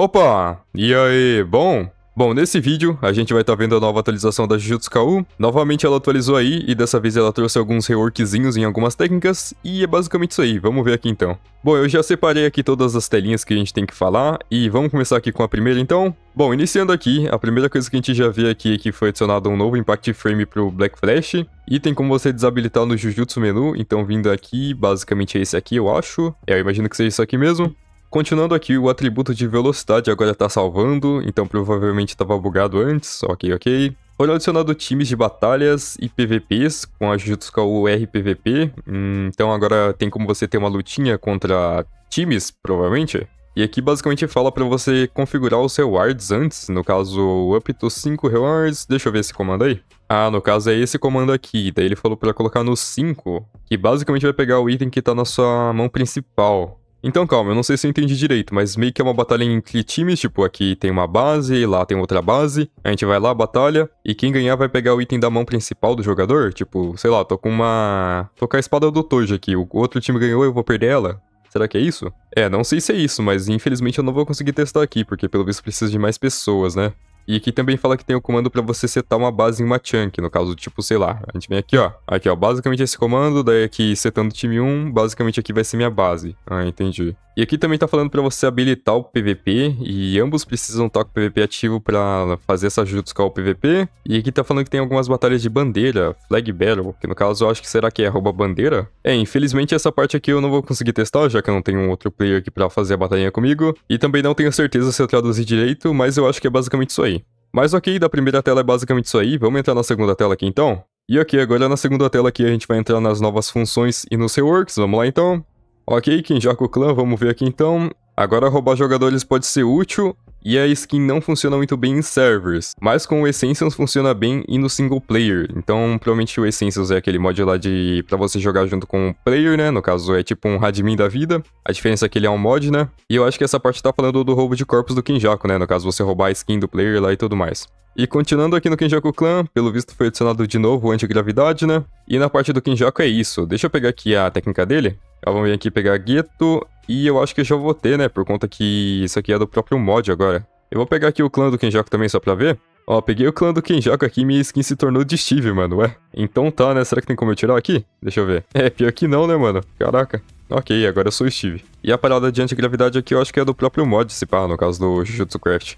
Opa! E aí, bom? Bom, nesse vídeo a gente vai estar tá vendo a nova atualização da Jujutsu Kaisen. Novamente ela atualizou aí e dessa vez ela trouxe alguns reworkzinhos em algumas técnicas e é basicamente isso aí, vamos ver aqui então. Bom, eu já separei aqui todas as telinhas que a gente tem que falar e vamos começar aqui com a primeira então. Bom, iniciando aqui, a primeira coisa que a gente já vê aqui é que foi adicionado um novo Impact Frame para o Black Flash. E tem como você desabilitar no Jujutsu Menu, então vindo aqui, basicamente é esse aqui eu acho. É, eu imagino que seja isso aqui mesmo. Continuando aqui, o atributo de velocidade agora tá salvando, então provavelmente estava bugado antes, ok, ok. Foram adicionados times de batalhas e PVPs com a Jujutsu o RPVP, hum, então agora tem como você ter uma lutinha contra times, provavelmente. E aqui basicamente fala para você configurar os rewards antes, no caso up to 5 rewards, deixa eu ver esse comando aí. Ah, no caso é esse comando aqui, daí ele falou para colocar no 5, que basicamente vai pegar o item que tá na sua mão principal. Então calma, eu não sei se eu entendi direito, mas meio que é uma batalha entre times, tipo, aqui tem uma base, lá tem outra base, a gente vai lá, batalha, e quem ganhar vai pegar o item da mão principal do jogador, tipo, sei lá, tô com uma... tô com a espada do Tojo aqui, o outro time ganhou, eu vou perder ela? Será que é isso? É, não sei se é isso, mas infelizmente eu não vou conseguir testar aqui, porque pelo visto precisa de mais pessoas, né? E aqui também fala que tem o comando para você setar uma base em uma chunk, no caso, tipo, sei lá, a gente vem aqui, ó. Aqui, ó, basicamente esse comando, daí aqui setando time 1, basicamente aqui vai ser minha base. Ah, entendi. E aqui também está falando para você habilitar o PVP, e ambos precisam estar com o PVP ativo para fazer essa jutsu o PVP. E aqui está falando que tem algumas batalhas de bandeira, Flag Battle, que no caso eu acho que será que é rouba bandeira? É, infelizmente essa parte aqui eu não vou conseguir testar, já que eu não tenho um outro player aqui para fazer a batalhinha comigo. E também não tenho certeza se eu traduzi direito, mas eu acho que é basicamente isso aí. Mas ok, da primeira tela é basicamente isso aí, vamos entrar na segunda tela aqui então? E ok, agora na segunda tela aqui a gente vai entrar nas novas funções e nos reworks, vamos lá então. Ok, quem joga o clã, vamos ver aqui então. Agora roubar jogadores pode ser útil, e a skin não funciona muito bem em servers, mas com o Essentials funciona bem e no single player. Então, provavelmente o Essentials é aquele mod lá de para você jogar junto com o player, né? No caso, é tipo um Radmin da vida. A diferença é que ele é um mod, né? E eu acho que essa parte tá falando do roubo de corpos do Kinjaku, né? No caso, você roubar a skin do player lá e tudo mais. E continuando aqui no Kinjaku Clan, pelo visto foi adicionado de novo o antigravidade, né? E na parte do Kinjaku é isso. Deixa eu pegar aqui a técnica dele. Ela então, vai vir aqui pegar gueto. E eu acho que já vou ter, né? Por conta que isso aqui é do próprio mod agora. Eu vou pegar aqui o clã do Kenjaku também só pra ver. Ó, peguei o clã do Kenjaku aqui e minha skin se tornou de Steve, mano, ué. Então tá, né? Será que tem como eu tirar aqui? Deixa eu ver. É, pior que não, né, mano? Caraca. Ok, agora eu sou o Steve. E a parada de antigravidade aqui eu acho que é do próprio mod, se pá, no caso do Jujutsu Craft.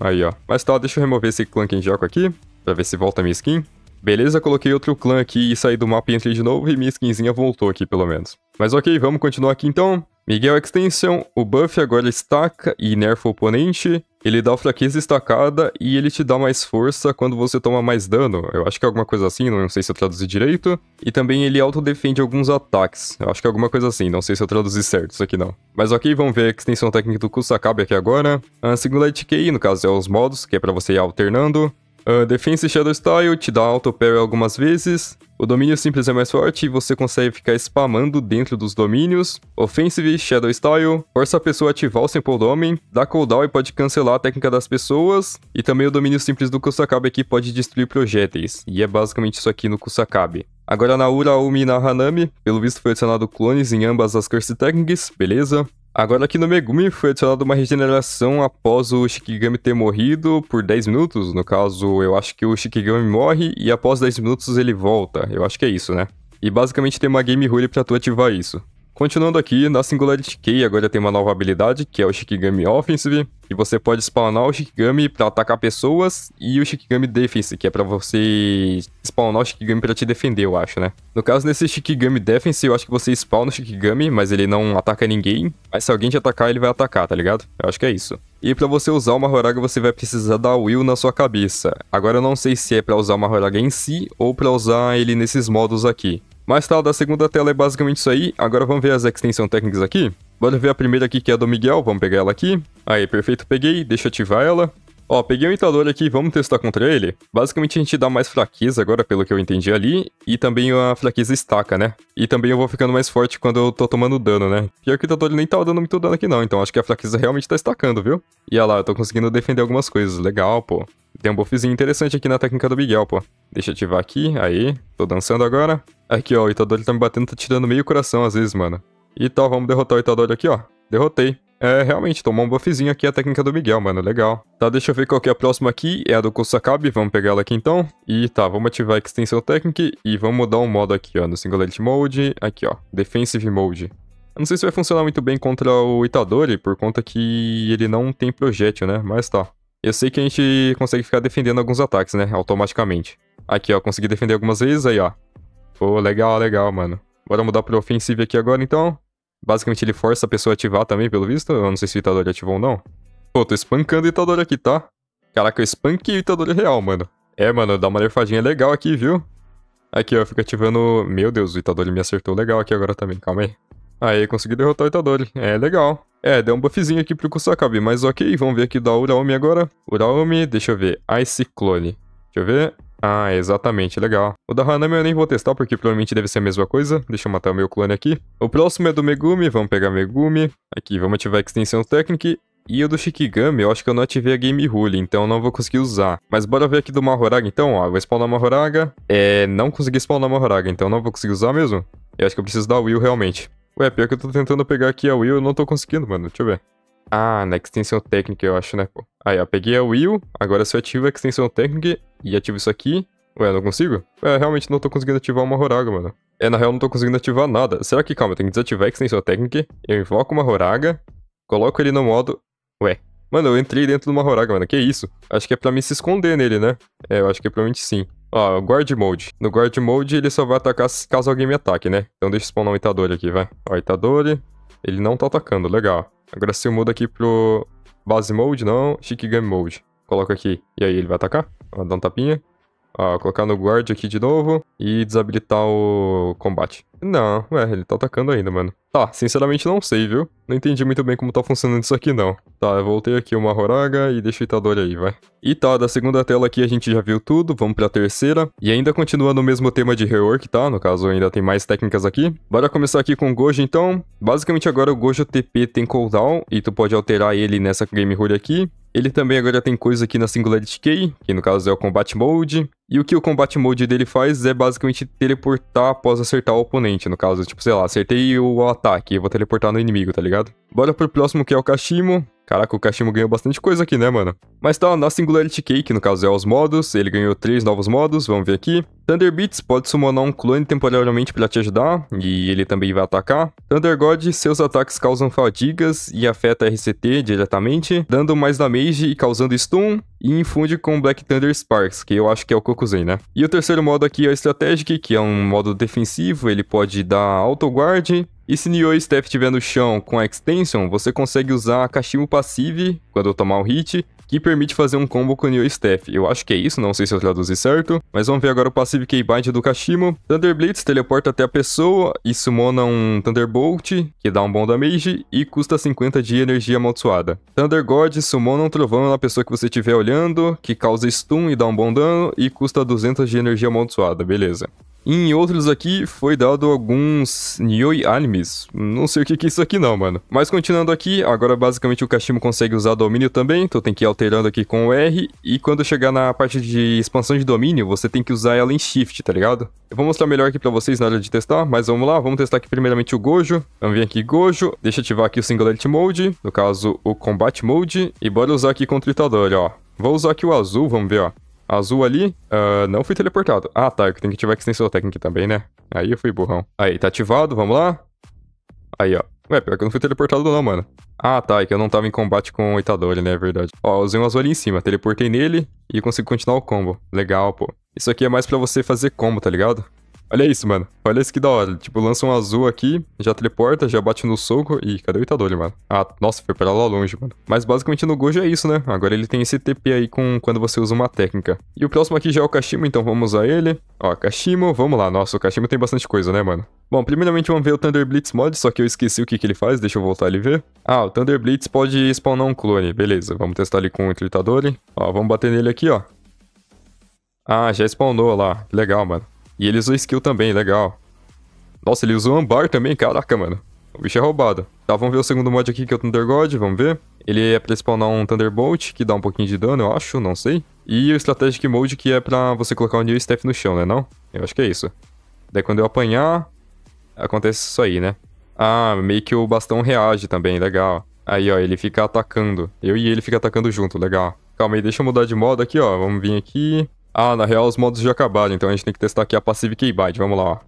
Aí, ó. Mas tá, deixa eu remover esse clã Kenjaku aqui, pra ver se volta a minha skin. Beleza, coloquei outro clã aqui e saí do mapa e entrei de novo e minha skinzinha voltou aqui pelo menos. Mas ok, vamos continuar aqui então. Miguel Extension, o buff agora estaca e nerfa o oponente. Ele dá fraqueza estacada e ele te dá mais força quando você toma mais dano. Eu acho que é alguma coisa assim, não sei se eu traduzi direito. E também ele autodefende alguns ataques. Eu acho que é alguma coisa assim, não sei se eu traduzi certo isso aqui não. Mas ok, vamos ver a extensão técnica do Kusakabe aqui agora. A segunda ETK, no caso é os modos, que é pra você ir alternando. Uh, ah, Defense Shadow Style te dá auto parry algumas vezes. O domínio simples é mais forte e você consegue ficar spamando dentro dos domínios. Offensive Shadow Style força a pessoa a ativar o Simple Domain, dá cooldown e pode cancelar a técnica das pessoas. E também o domínio simples do Kusakabe aqui pode destruir projéteis. E é basicamente isso aqui no Kusakabe. Agora na Uraumi e na Hanami, pelo visto foi adicionado clones em ambas as Curse Techniques, beleza? Agora aqui no Megumi foi adicionada uma regeneração após o Shikigami ter morrido por 10 minutos. No caso, eu acho que o Shikigami morre e após 10 minutos ele volta. Eu acho que é isso, né? E basicamente tem uma Game Rule pra tu ativar isso. Continuando aqui, na Singularity Key agora tem uma nova habilidade, que é o Shikigami Offensive, e você pode spawnar o Shikigami para atacar pessoas e o Shikigami Defense, que é para você spawnar o Shikigami para te defender, eu acho, né? No caso nesse Shikigami Defense, eu acho que você spawna o Shikigami, mas ele não ataca ninguém, mas se alguém te atacar, ele vai atacar, tá ligado? Eu acho que é isso. E para você usar uma Horaga, você vai precisar da Will na sua cabeça. Agora eu não sei se é para usar uma Horaga em si ou para usar ele nesses modos aqui. Mas tá, da segunda tela é basicamente isso aí. Agora vamos ver as extensão técnicas aqui. Bora ver a primeira aqui que é a do Miguel, vamos pegar ela aqui. Aí, perfeito, peguei, deixa eu ativar ela. Ó, peguei o um Itadori aqui, vamos testar contra ele. Basicamente a gente dá mais fraqueza agora, pelo que eu entendi ali, e também a fraqueza estaca, né? E também eu vou ficando mais forte quando eu tô tomando dano, né? Pior que o Itadori nem tá dando muito dano aqui não, então acho que a fraqueza realmente tá estacando, viu? E olha lá, eu tô conseguindo defender algumas coisas, legal, pô. Tem um buffzinho interessante aqui na técnica do Miguel, pô. Deixa eu ativar aqui, aí. Tô dançando agora. Aqui, ó, o Itadori tá me batendo, tá tirando meio coração às vezes, mano. E tal, tá, vamos derrotar o Itadori aqui, ó. Derrotei. É, realmente, tomou um buffzinho aqui a técnica do Miguel, mano, legal. Tá, deixa eu ver qual que é a próxima aqui, é a do Kusakabe, vamos pegar ela aqui então. E tá, vamos ativar a extensão técnica e vamos mudar um modo aqui, ó, no Singularity Mode, aqui ó, Defensive Mode. Eu não sei se vai funcionar muito bem contra o Itadori, por conta que ele não tem projétil, né, mas tá. Eu sei que a gente consegue ficar defendendo alguns ataques, né? Automaticamente. Aqui, ó, consegui defender algumas vezes, aí, ó. Pô, legal, legal, mano. Bora mudar pro ofensivo aqui agora, então. Basicamente, ele força a pessoa a ativar também, pelo visto. Eu não sei se o Itadori ativou ou não. Pô, tô espancando o Itadori aqui, tá? Caraca, eu espanquei o Itadori real, mano. É, mano, dá uma nerfadinha legal aqui, viu? Aqui, ó, fica ativando... Meu Deus, o Itadori me acertou legal aqui agora também, calma aí. Aí, consegui derrotar o Itadori. É legal. É, deu um buffzinho aqui pro Kusakabe, mas ok, vamos ver aqui da Uraomi agora. Uraomi, deixa eu ver, Ice Clone. Deixa eu ver. Ah, exatamente, legal. O da Hanami eu nem vou testar porque provavelmente deve ser a mesma coisa. Deixa eu matar o meu clone aqui. O próximo é do Megumi, vamos pegar Megumi. Aqui, vamos ativar a extensão técnica. E o do Shikigami, eu acho que eu não ativei a Game Rule, então não vou conseguir usar. Mas bora ver aqui do Mahoraga, então, ó. Eu vou spawnar Mahoraga. É, não consegui spawnar Mahoraga, então não vou conseguir usar mesmo. Eu acho que eu preciso da Will realmente. Ué, pior que eu tô tentando pegar aqui a Will, eu não tô conseguindo, mano. Deixa eu ver. Ah, na extensão técnica, eu acho, né, pô. Aí, ó, peguei a Will, agora se eu ativo a extensão técnica e ativo isso aqui... Ué, não consigo? Ué, realmente não tô conseguindo ativar uma Horaga, mano. É, na real, não tô conseguindo ativar nada. Será que, calma, eu tenho que desativar a extensão técnica, eu invoco uma Horaga, coloco ele no modo... Ué. Mano, eu entrei dentro de uma Horaga, mano, que isso? Acho que é pra mim se esconder nele, né? É, eu acho que é provavelmente sim. Ó, guard mode. No guard mode ele só vai atacar caso alguém me ataque, né? Então deixa eu spawnar um Itadori aqui, vai. Ó, Itadori. Ele não tá atacando, legal. Agora se eu mudo aqui pro base mode, não, Shikigami mode. Coloca aqui. E aí, ele vai atacar? Ó, dá um tapinha. Ó, colocar no guard aqui de novo e desabilitar o combate. Não, ué, ele tá atacando ainda, mano. Tá, sinceramente não sei, viu? Não entendi muito bem como tá funcionando isso aqui não. Tá, eu voltei aqui uma Horaga e deixa o Itadori aí, vai. E tá, da segunda tela aqui a gente já viu tudo, vamos pra terceira. E ainda continuando o mesmo tema de rework, tá? No caso ainda tem mais técnicas aqui. Bora começar aqui com o Gojo então. Basicamente agora o Gojo TP tem cooldown e tu pode alterar ele nessa Game rule aqui. Ele também agora tem coisa aqui na Singularity Key, que no caso é o Combat Mode. E o que o Combat Mode dele faz é basicamente teleportar após acertar o oponente. No caso, tipo, sei lá, acertei o ataque, eu vou teleportar no inimigo, tá ligado? Bora pro próximo que é o Kashimo. Caraca, o Kashimo ganhou bastante coisa aqui, né, mano? Mas tá, na Singularity Key, que no caso é os modos, ele ganhou três novos modos, vamos ver aqui. Thunder Beats pode summonar um clone temporariamente para te ajudar, e ele também vai atacar. Thunder God, seus ataques causam fadigas e afeta RCT diretamente, dando mais damage e causando stun, e infunde com Black Thunder Sparks, que eu acho que é o Kokuzen, né? E o terceiro modo aqui é o Strategic, que é um modo defensivo, ele pode dar Auto Guard, e se Nioh Steph estiver no chão com a Extension, você consegue usar a Passive, quando tomar o um hit, que permite fazer um combo com o Neo Staff. Eu acho que é isso, não sei se eu traduzi certo, mas vamos ver agora o passivo K-Bind do Kashimo. Thunder Blitz teleporta até a pessoa e sumona um Thunderbolt, que dá um bom damage, e custa 50 de energia amaldiçoada. Thunder God sumona um trovão na pessoa que você estiver olhando, que causa stun e dá um bom dano, e custa 200 de energia amaldiçoada, beleza. Em outros aqui foi dado alguns Nioi Animes. Não sei o que, que é isso aqui não, mano. Mas continuando aqui, agora basicamente o Kashimo consegue usar domínio também, então tem que ir alterando aqui com o R. E quando chegar na parte de expansão de domínio, você tem que usar ela em Shift, tá ligado? Eu vou mostrar melhor aqui pra vocês na hora de testar, mas vamos lá, vamos testar aqui primeiramente o Gojo. Vamos vir aqui Gojo, deixa eu ativar aqui o Singularity Mode, no caso o Combat Mode, e bora usar aqui contra o Itadori, ó. Vou usar aqui o azul, vamos ver, ó azul ali. Uh, não fui teleportado. Ah, tá. É eu tenho que ativar a extensão técnica também, né? Aí eu fui burrão. Aí, tá ativado. Vamos lá. Aí, ó. Ué, pior que eu não fui teleportado não, mano. Ah, tá. É que eu não tava em combate com o Itadori, né? É verdade. Ó, usei um azul ali em cima. Teleportei nele e consigo continuar o combo. Legal, pô. Isso aqui é mais pra você fazer combo, tá ligado? Olha isso, mano. Olha isso que da hora. Tipo, lança um azul aqui, já teleporta, já bate no soco. Ih, cadê o Itadori, mano? Ah, nossa, foi pra lá longe, mano. Mas basicamente no Gojo é isso, né? Agora ele tem esse TP aí com quando você usa uma técnica. E o próximo aqui já é o Kashimo, então vamos usar ele. Ó, Kashimo, vamos lá. Nossa, o Kashimo tem bastante coisa, né, mano? Bom, primeiramente vamos ver o Thunder Blitz mod, só que eu esqueci o que, que ele faz, deixa eu voltar ali ver. Ah, o Thunder Blitz pode spawnar um clone, beleza. Vamos testar ali com o Itadori. Ó, vamos bater nele aqui, ó. Ah, já spawnou lá. Legal, mano. E ele usou skill também, legal. Nossa, ele usou ambar também, caraca, mano. O bicho é roubado. Tá, vamos ver o segundo mod aqui, que é o Thunder God, vamos ver. Ele é pra spawnar um Thunderbolt, que dá um pouquinho de dano, eu acho, não sei. E o Strategic Mode, que é pra você colocar o um New Staff no chão, né não? Eu acho que é isso. Daí quando eu apanhar, acontece isso aí, né? Ah, meio que o bastão reage também, legal. Aí, ó, ele fica atacando. Eu e ele fica atacando junto, legal. Calma aí, deixa eu mudar de modo aqui, ó. Vamos vir aqui. Ah, na real os modos já acabaram, então a gente tem que testar aqui a passive Keybind. Vamos lá, ó.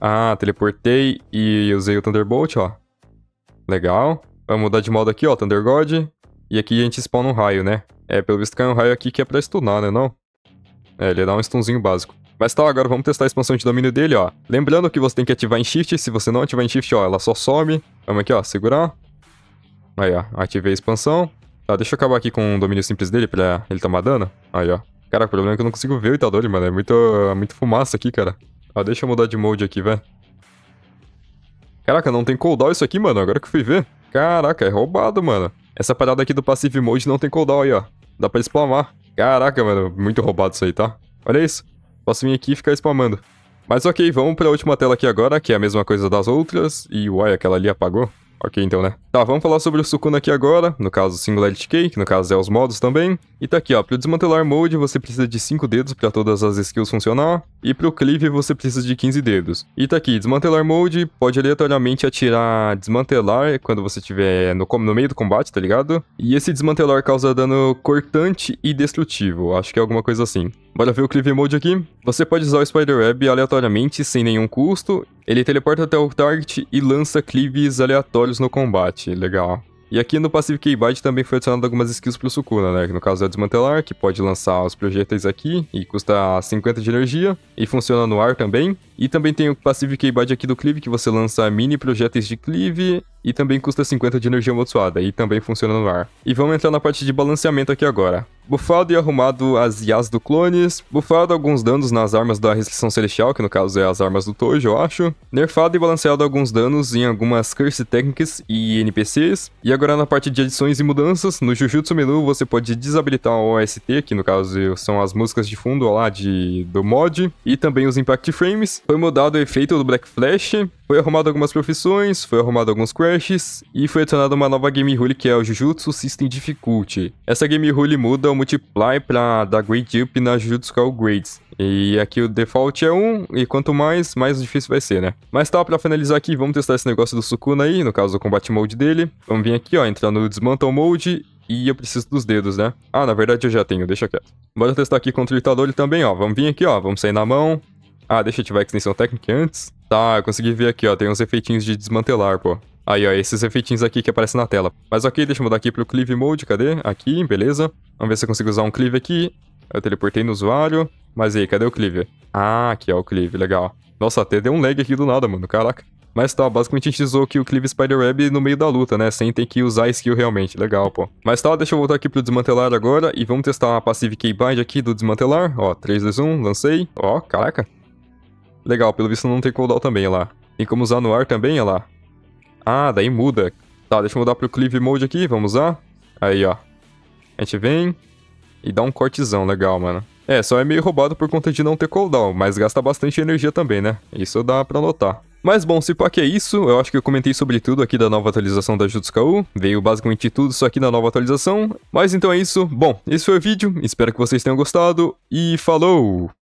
Ah, teleportei e usei o Thunderbolt, ó. Legal. Vamos mudar de modo aqui, ó, Thunder God. E aqui a gente spawna um raio, né? É, pelo visto cai um raio aqui que é pra stunar, né, não? É, ele dá um stunzinho básico. Mas tá, agora vamos testar a expansão de domínio dele, ó. Lembrando que você tem que ativar em shift, se você não ativar em shift, ó, ela só some. Vamos aqui, ó, segurar. Aí, ó, ativei a expansão. Tá, deixa eu acabar aqui com o domínio simples dele pra ele tomar dano. Aí, ó. Cara, o problema é que eu não consigo ver o Itadori, mano. É muito, muito fumaça aqui, cara. Ó, deixa eu mudar de mode aqui, velho. Caraca, não tem cooldown isso aqui, mano. Agora que eu fui ver. Caraca, é roubado, mano. Essa parada aqui do Passive Mode não tem cooldown aí, ó. Dá pra spamar. Caraca, mano. Muito roubado isso aí, tá? Olha isso. Posso vir aqui e ficar spamando. Mas ok, vamos pra última tela aqui agora, que é a mesma coisa das outras. E, uai, aquela ali apagou. Ok, então, né? Tá, vamos falar sobre o Sukuna aqui agora, no caso Singularity Key, que no caso é os modos também. E tá aqui, ó, pro desmantelar mode você precisa de 5 dedos para todas as skills funcionar, e pro cleave você precisa de 15 dedos. E tá aqui, desmantelar mode pode aleatoriamente atirar desmantelar quando você estiver no, no meio do combate, tá ligado? E esse desmantelar causa dano cortante e destrutivo, acho que é alguma coisa assim. Bora ver o Cleave Mode aqui. Você pode usar o Spider Web aleatoriamente sem nenhum custo ele teleporta até o target e lança cleaves aleatórios no combate, legal. E aqui no Pacific Invade também foi adicionado algumas skills pro Sukuna, né? Que no caso é desmantelar, que pode lançar os projéteis aqui e custa 50 de energia e funciona no ar também. E também tem o Pacific Invade aqui do Cleave, que você lança mini projéteis de Cleave e também custa 50 de energia amaldiçoada, e também funciona no ar. E vamos entrar na parte de balanceamento aqui agora. Bufado e arrumado as IAs do clones, bufado alguns danos nas armas da restrição celestial, que no caso é as armas do Tojo, eu acho, nerfado e balanceado alguns danos em algumas curse técnicas e NPCs, e agora na parte de adições e mudanças, no Jujutsu Menu você pode desabilitar o OST, que no caso são as músicas de fundo lá de, do mod, e também os impact frames, foi mudado o efeito do Black Flash, foi arrumado algumas profissões, foi arrumado alguns crashes, e foi adicionada uma nova game rule que é o Jujutsu System Difficulty. Essa game rule muda o multiply pra dar grade up na Jujutsu Call Grades. E aqui o default é 1, e quanto mais, mais difícil vai ser, né? Mas tá, pra finalizar aqui, vamos testar esse negócio do Sukuna aí, no caso o combat mode dele. Vamos vir aqui, ó, entrar no Dismantle Mode e eu preciso dos dedos, né? Ah, na verdade eu já tenho, deixa quieto. Bora testar aqui contra o Itadori também, ó. Vamos vir aqui, ó. Vamos sair na mão. Ah, deixa eu ativar a extensão técnica antes. Tá, eu consegui ver aqui, ó. Tem uns efeitinhos de desmantelar, pô. Aí, ó, esses efeitinhos aqui que aparecem na tela. Mas ok, deixa eu mudar aqui pro Cleave Mode, cadê? Aqui, beleza. Vamos ver se eu consigo usar um Cleave aqui. Eu teleportei no usuário. Mas aí, cadê o Cleave? Ah, aqui, ó, o Cleave, legal. Nossa, até deu um lag aqui do nada, mano, caraca. Mas tá, basicamente a gente usou aqui o Cleave Spider-Web no meio da luta, né? Sem ter que usar a skill realmente, legal, pô. Mas tá, deixa eu voltar aqui pro desmantelar agora e vamos testar uma passive Keybind bind aqui do desmantelar. Ó, 3, 2, 1, lancei. Ó, caraca, Legal, pelo visto não tem cooldown também, olha lá. Tem como usar no ar também, olha lá. Ah, daí muda. Tá, deixa eu mudar pro Cleave Mode aqui, vamos lá. Aí, ó. A gente vem e dá um cortezão, legal, mano. É, só é meio roubado por conta de não ter cooldown, mas gasta bastante energia também, né? Isso dá pra notar. Mas bom, se pá que é isso, eu acho que eu comentei sobre tudo aqui da nova atualização da Jutsu veio basicamente tudo isso aqui na nova atualização, mas então é isso, bom, esse foi o vídeo, espero que vocês tenham gostado, e falou!